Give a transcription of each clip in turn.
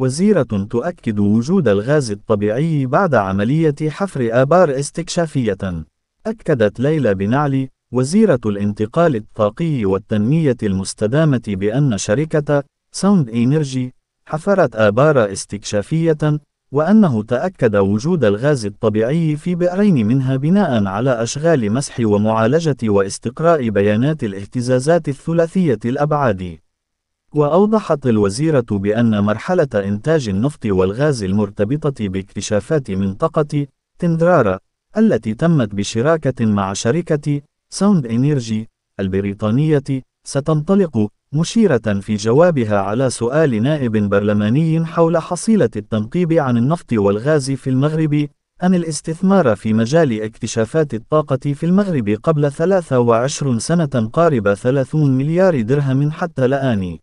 وزيرة تؤكد وجود الغاز الطبيعي بعد عملية حفر آبار استكشافية. أكدت ليلى بنعلي وزيرة الانتقال الطاقي والتنمية المستدامة بأن شركة ساوند إنرجي حفرت آبار استكشافية وأنه تأكد وجود الغاز الطبيعي في بئرين منها بناء على أشغال مسح ومعالجة واستقراء بيانات الاهتزازات الثلاثية الأبعاد وأوضحت الوزيرة بأن مرحلة إنتاج النفط والغاز المرتبطة باكتشافات منطقة تندرارا التي تمت بشراكة مع شركة ساوند إنيرجي البريطانية ستنطلق مشيرة في جوابها على سؤال نائب برلماني حول حصيلة التنقيب عن النفط والغاز في المغرب أن الاستثمار في مجال اكتشافات الطاقة في المغرب قبل 23 سنة قارب 30 مليار درهم حتى الآن.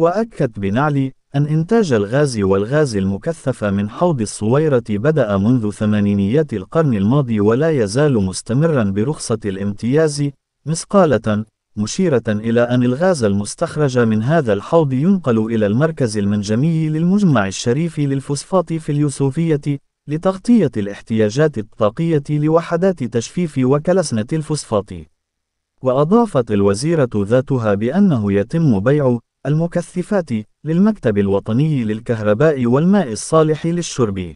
وأكد بنعلي أن إنتاج الغاز والغاز المكثف من حوض الصويرة بدأ منذ ثمانينيات القرن الماضي ولا يزال مستمرا برخصة الامتياز مسقالة مشيرة إلى أن الغاز المستخرج من هذا الحوض ينقل إلى المركز المنجمي للمجمع الشريف للفوسفات في اليوسوفية لتغطية الاحتياجات الطاقية لوحدات تجفيف وكلسنة الفوسفات. وأضافت الوزيرة ذاتها بأنه يتم بيع المكثفات للمكتب الوطني للكهرباء والماء الصالح للشرب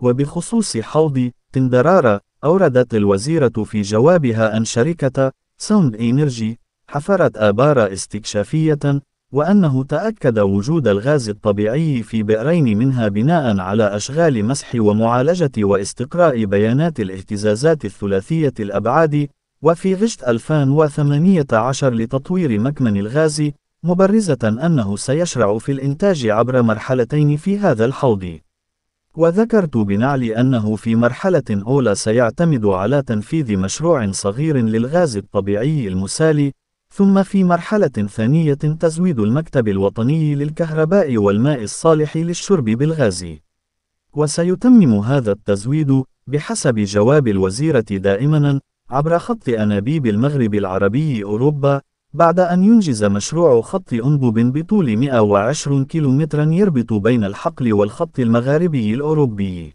وبخصوص حوض تندرارا أوردت الوزيرة في جوابها أن شركة ساوند إنرجي حفرت آبار استكشافية وأنه تأكد وجود الغاز الطبيعي في بئرين منها بناء على أشغال مسح ومعالجة واستقراء بيانات الاهتزازات الثلاثية الأبعاد وفي غشت 2018 لتطوير مكمن الغاز مبرزة أنه سيشرع في الإنتاج عبر مرحلتين في هذا الحوض. وذكرت بنعل أنه في مرحلة أولى سيعتمد على تنفيذ مشروع صغير للغاز الطبيعي المسالي، ثم في مرحلة ثانية تزويد المكتب الوطني للكهرباء والماء الصالح للشرب بالغاز. وسيتمم هذا التزويد، بحسب جواب الوزيرة دائمًا، عبر خط أنابيب المغرب العربي أوروبا، بعد أن ينجز مشروع خط أنبوب بطول 110 كيلومترا يربط بين الحقل والخط المغاربي الأوروبي.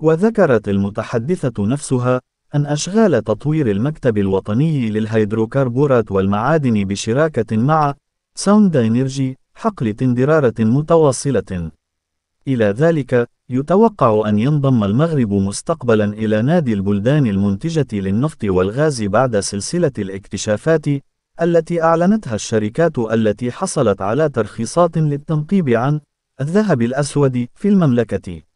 وذكرت المتحدثة نفسها أن أشغال تطوير المكتب الوطني للهيدروكربونات والمعادن بشراكة مع ساوند إنرجي حقل تندرارة متواصلة. إلى ذلك، يتوقع أن ينضم المغرب مستقبلا إلى نادي البلدان المنتجة للنفط والغاز بعد سلسلة الاكتشافات التي أعلنتها الشركات التي حصلت على ترخيصات للتنقيب عن الذهب الأسود في المملكة